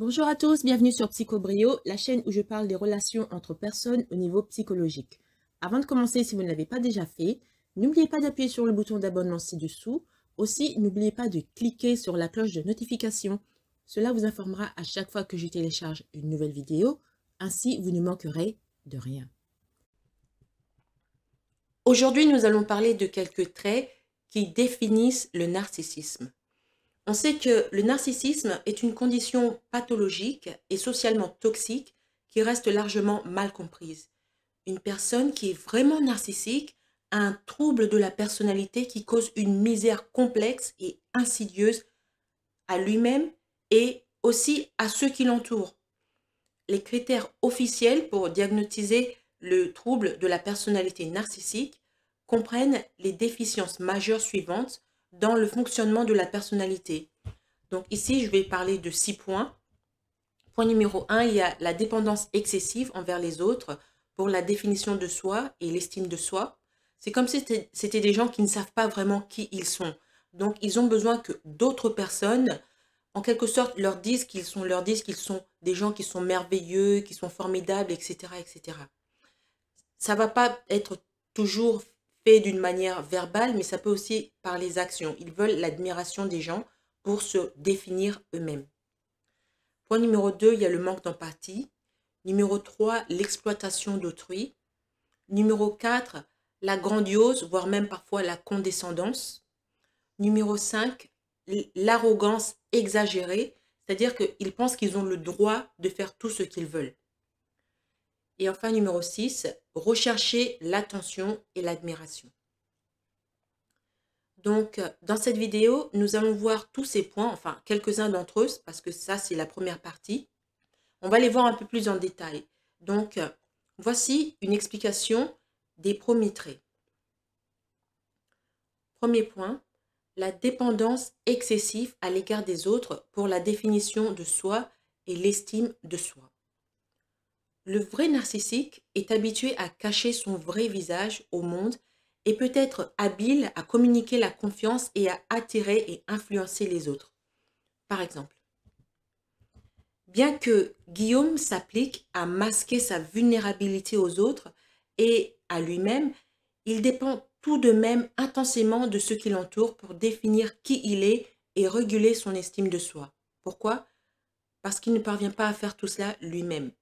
Bonjour à tous, bienvenue sur PsychoBrio, la chaîne où je parle des relations entre personnes au niveau psychologique. Avant de commencer, si vous ne l'avez pas déjà fait, n'oubliez pas d'appuyer sur le bouton d'abonnement ci-dessous. Aussi, n'oubliez pas de cliquer sur la cloche de notification. Cela vous informera à chaque fois que je télécharge une nouvelle vidéo. Ainsi, vous ne manquerez de rien. Aujourd'hui, nous allons parler de quelques traits qui définissent le narcissisme. On sait que le narcissisme est une condition pathologique et socialement toxique qui reste largement mal comprise. Une personne qui est vraiment narcissique a un trouble de la personnalité qui cause une misère complexe et insidieuse à lui-même et aussi à ceux qui l'entourent. Les critères officiels pour diagnostiser le trouble de la personnalité narcissique comprennent les déficiences majeures suivantes dans le fonctionnement de la personnalité. Donc ici, je vais parler de six points. Point numéro un, il y a la dépendance excessive envers les autres pour la définition de soi et l'estime de soi. C'est comme si c'était des gens qui ne savent pas vraiment qui ils sont. Donc ils ont besoin que d'autres personnes, en quelque sorte, leur disent qu'ils sont, leur disent qu'ils sont des gens qui sont merveilleux, qui sont formidables, etc., etc. Ça va pas être toujours fait d'une manière verbale, mais ça peut aussi par les actions. Ils veulent l'admiration des gens pour se définir eux-mêmes. Point numéro 2, il y a le manque d'empathie. Numéro 3, l'exploitation d'autrui. Numéro 4, la grandiose, voire même parfois la condescendance. Numéro 5, l'arrogance exagérée, c'est-à-dire qu'ils pensent qu'ils ont le droit de faire tout ce qu'ils veulent. Et enfin, numéro 6, rechercher l'attention et l'admiration. Donc, dans cette vidéo, nous allons voir tous ces points, enfin quelques-uns d'entre eux, parce que ça, c'est la première partie. On va les voir un peu plus en détail. Donc, voici une explication des premiers traits. Premier point, la dépendance excessive à l'égard des autres pour la définition de soi et l'estime de soi. Le vrai narcissique est habitué à cacher son vrai visage au monde et peut être habile à communiquer la confiance et à attirer et influencer les autres. Par exemple, bien que Guillaume s'applique à masquer sa vulnérabilité aux autres et à lui-même, il dépend tout de même intensément de ce qui l'entourent pour définir qui il est et réguler son estime de soi. Pourquoi Parce qu'il ne parvient pas à faire tout cela lui-même.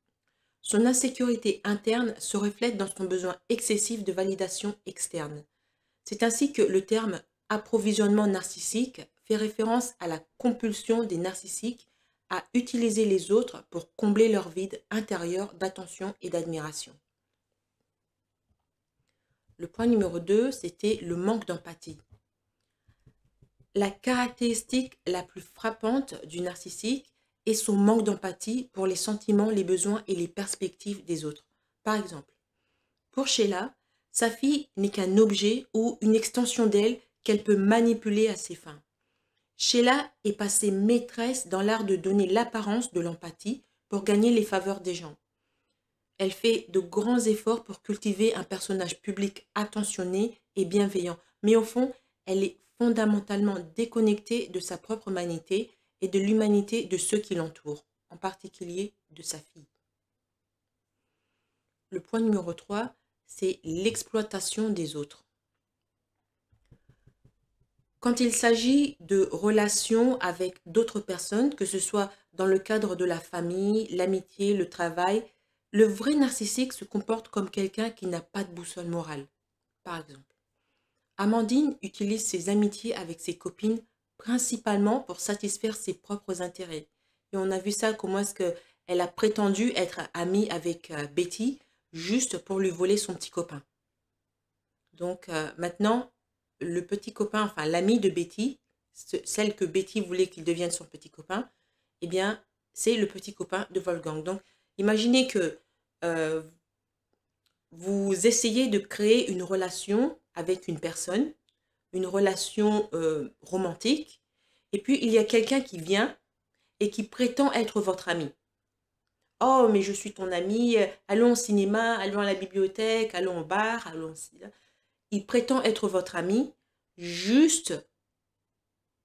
Son insécurité interne se reflète dans son besoin excessif de validation externe. C'est ainsi que le terme approvisionnement narcissique fait référence à la compulsion des narcissiques à utiliser les autres pour combler leur vide intérieur d'attention et d'admiration. Le point numéro 2, c'était le manque d'empathie. La caractéristique la plus frappante du narcissique et son manque d'empathie pour les sentiments, les besoins et les perspectives des autres. Par exemple, pour Sheila, sa fille n'est qu'un objet ou une extension d'elle qu'elle peut manipuler à ses fins. Sheila est passée maîtresse dans l'art de donner l'apparence de l'empathie pour gagner les faveurs des gens. Elle fait de grands efforts pour cultiver un personnage public attentionné et bienveillant, mais au fond, elle est fondamentalement déconnectée de sa propre humanité et de l'humanité de ceux qui l'entourent, en particulier de sa fille. Le point numéro 3, c'est l'exploitation des autres. Quand il s'agit de relations avec d'autres personnes, que ce soit dans le cadre de la famille, l'amitié, le travail, le vrai narcissique se comporte comme quelqu'un qui n'a pas de boussole morale, par exemple. Amandine utilise ses amitiés avec ses copines principalement pour satisfaire ses propres intérêts. Et on a vu ça, comment est-ce qu'elle a prétendu être amie avec euh, Betty juste pour lui voler son petit copain. Donc euh, maintenant, le petit copain, enfin l'ami de Betty, celle que Betty voulait qu'il devienne son petit copain, eh bien, c'est le petit copain de Wolfgang. Donc, imaginez que euh, vous essayez de créer une relation avec une personne une relation euh, romantique, et puis il y a quelqu'un qui vient et qui prétend être votre ami. Oh, mais je suis ton ami, euh, allons au cinéma, allons à la bibliothèque, allons au bar, allons Il prétend être votre ami juste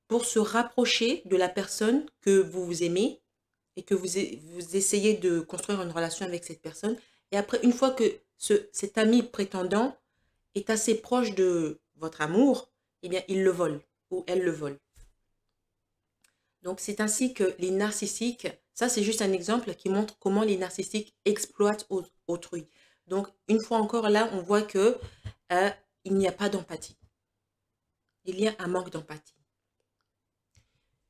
pour se rapprocher de la personne que vous aimez et que vous, essayez de construire une relation avec cette personne. Et après, une fois que cet ami prétendant est assez proche de votre amour, eh bien, ils le volent ou elles le volent. Donc, c'est ainsi que les narcissiques, ça c'est juste un exemple qui montre comment les narcissiques exploitent autrui. Donc, une fois encore, là, on voit que euh, il n'y a pas d'empathie. Il y a un manque d'empathie.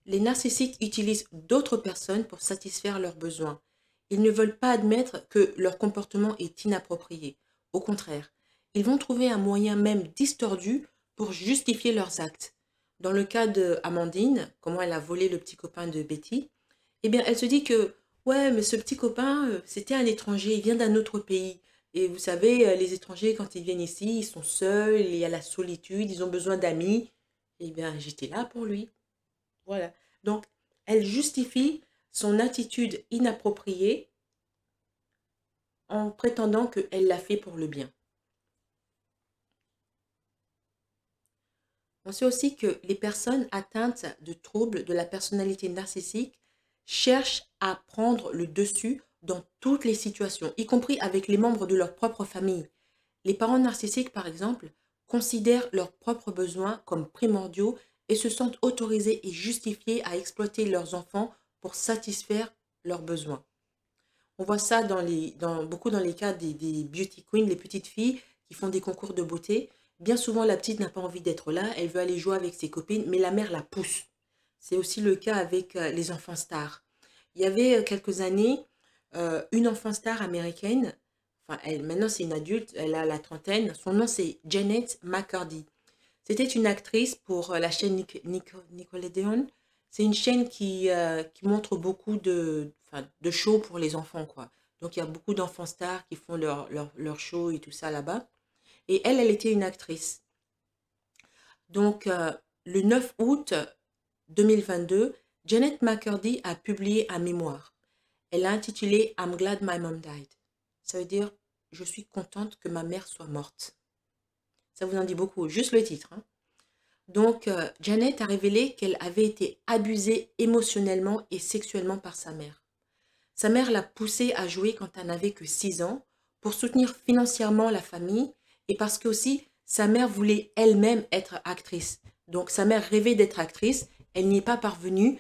Les narcissiques utilisent d'autres personnes pour satisfaire leurs besoins. Ils ne veulent pas admettre que leur comportement est inapproprié. Au contraire, ils vont trouver un moyen même distordu pour justifier leurs actes. Dans le cas de Amandine, comment elle a volé le petit copain de Betty, eh bien, elle se dit que, ouais, mais ce petit copain, euh, c'était un étranger, il vient d'un autre pays. Et vous savez, euh, les étrangers, quand ils viennent ici, ils sont seuls, il y a la solitude, ils ont besoin d'amis. Eh bien, j'étais là pour lui. Voilà. Donc, elle justifie son attitude inappropriée en prétendant qu'elle l'a fait pour le bien. On sait aussi que les personnes atteintes de troubles de la personnalité narcissique cherchent à prendre le dessus dans toutes les situations, y compris avec les membres de leur propre famille. Les parents narcissiques, par exemple, considèrent leurs propres besoins comme primordiaux et se sentent autorisés et justifiés à exploiter leurs enfants pour satisfaire leurs besoins. On voit ça dans beaucoup dans les cas des, des beauty queens, les petites filles qui font des concours de beauté. Bien souvent, la petite n'a pas envie d'être là, elle veut aller jouer avec ses copines, mais la mère la pousse. C'est aussi le cas avec euh, les enfants stars. Il y avait euh, quelques années, euh, une enfant star américaine, enfin elle, maintenant c'est une adulte, elle a la trentaine, son nom c'est Janet McCurdy. C'était une actrice pour la chaîne Nickelodeon. C'est une chaîne qui, qui montre beaucoup de, de shows pour les enfants. quoi. Donc il y a beaucoup d'enfants stars qui font leur, leur, shows et tout ça là-bas. Et elle, elle était une actrice. Donc, euh, le 9 août 2022, Janet McCurdy a publié un mémoire. Elle l'a intitulé I'm glad my mom died. Ça veut dire Je suis contente que ma mère soit morte. Ça vous en dit beaucoup, juste le titre. Hein. Donc, euh, Janet a révélé qu'elle avait été abusée émotionnellement et sexuellement par sa mère. Sa mère l'a poussée à jouer quand elle n'avait que 6 ans pour soutenir financièrement la famille et parce que aussi sa mère voulait elle-même être actrice. Donc sa mère rêvait d'être actrice, elle n'y est pas parvenue,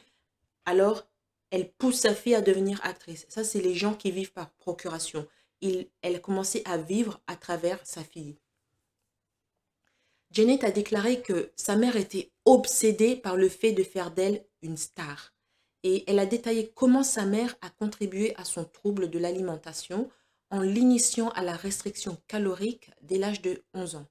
alors elle pousse sa fille à devenir actrice. Ça, c'est les gens qui vivent par procuration. elle commençait à vivre à travers sa fille. Janet a déclaré que sa mère était obsédée par le fait de faire d'elle une star. Et elle a détaillé comment sa mère a contribué à son trouble de l'alimentation, en l'initiant à la restriction calorique dès l'âge de 11 ans.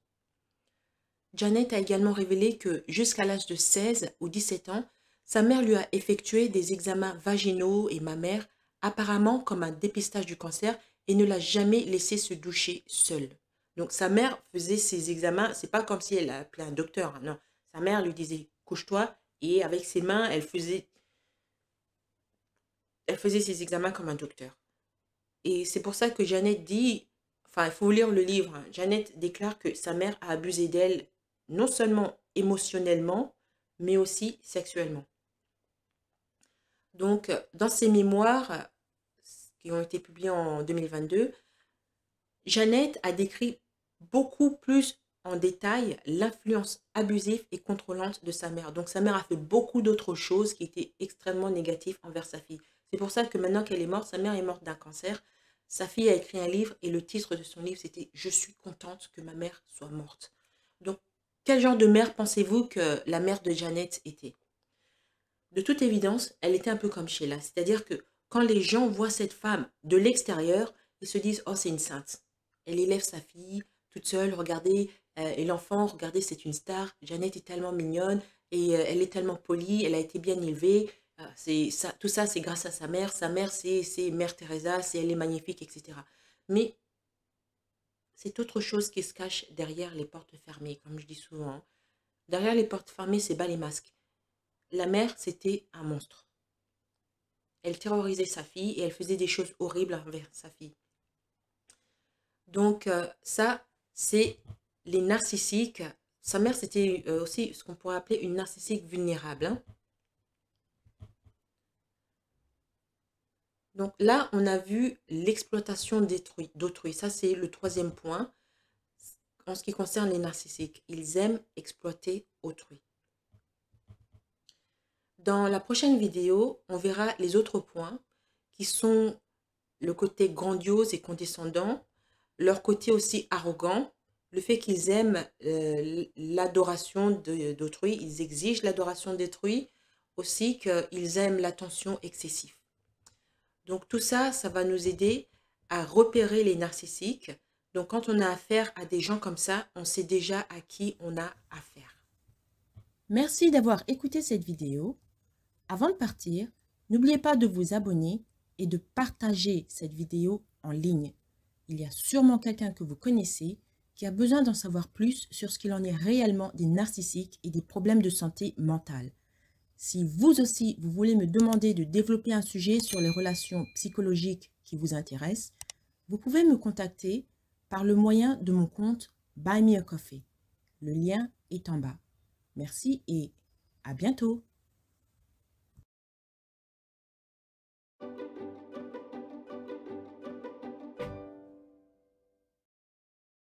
Janet a également révélé que jusqu'à l'âge de 16 ou 17 ans, sa mère lui a effectué des examens vaginaux et mammaires apparemment comme un dépistage du cancer et ne l'a jamais laissé se doucher seule. Donc sa mère faisait ses examens, c'est pas comme si elle appelait un docteur, hein, non. Sa mère lui disait couche-toi et avec ses mains, elle faisait elle faisait ses examens comme un docteur. Et c'est pour ça que Jeannette dit, enfin, il faut lire le livre. Hein. Jeannette déclare que sa mère a abusé d'elle, non seulement émotionnellement, mais aussi sexuellement. Donc, dans ses mémoires, qui ont été publiés en 2022, Jeannette a décrit beaucoup plus en détail l'influence abusive et contrôlante de sa mère. Donc sa mère a fait beaucoup d'autres choses qui étaient extrêmement négatives envers sa fille. C'est pour ça que maintenant qu'elle est morte, sa mère est morte d'un cancer. Sa fille a écrit un livre et le titre de son livre, c'était « Je suis contente que ma mère soit morte ». Donc, quel genre de mère pensez-vous que la mère de Jeannette était De toute évidence, elle était un peu comme Sheila. C'est-à-dire que quand les gens voient cette femme de l'extérieur, ils se disent « Oh, c'est une sainte ». Elle élève sa fille toute seule, regardez, euh, et l'enfant, regardez, c'est une star. Jeannette est tellement mignonne et euh, elle est tellement polie, elle a été bien élevée, ah, ça, tout ça, c'est grâce à sa mère. Sa mère, c'est Mère Teresa, c'est elle est magnifique, etc. Mais c'est autre chose qui se cache derrière les portes fermées, comme je dis souvent. Hein. Derrière les portes fermées, c'est bas les masques. La mère, c'était un monstre. Elle terrorisait sa fille et elle faisait des choses horribles envers sa fille. Donc euh, ça, c'est les narcissiques. Sa mère, c'était euh, aussi ce qu'on pourrait appeler une narcissique vulnérable. Hein. Donc là, on a vu l'exploitation d'autrui. Ça, c'est le troisième point. En ce qui concerne les narcissiques, ils aiment exploiter autrui. Dans la prochaine vidéo, on verra les autres points qui sont le côté grandiose et condescendant, leur côté aussi arrogant, le fait qu'ils aiment euh, l'adoration d'autrui, ils exigent l'adoration d'autrui, aussi qu'ils aiment l'attention excessive. Donc tout ça, ça va nous aider à repérer les narcissiques. Donc quand on a affaire à des gens comme ça, on sait déjà à qui on a affaire. Merci d'avoir écouté cette vidéo. Avant de partir, n'oubliez pas de vous abonner et de partager cette vidéo en ligne. Il y a sûrement quelqu'un que vous connaissez qui a besoin d'en savoir plus sur ce qu'il en est réellement des narcissiques et des problèmes de santé mentale. Si vous aussi, vous voulez me demander de développer un sujet sur les relations psychologiques qui vous intéressent, vous pouvez me contacter par le moyen de mon compte Buy Me a Coffee. Le lien est en bas. Merci et à bientôt.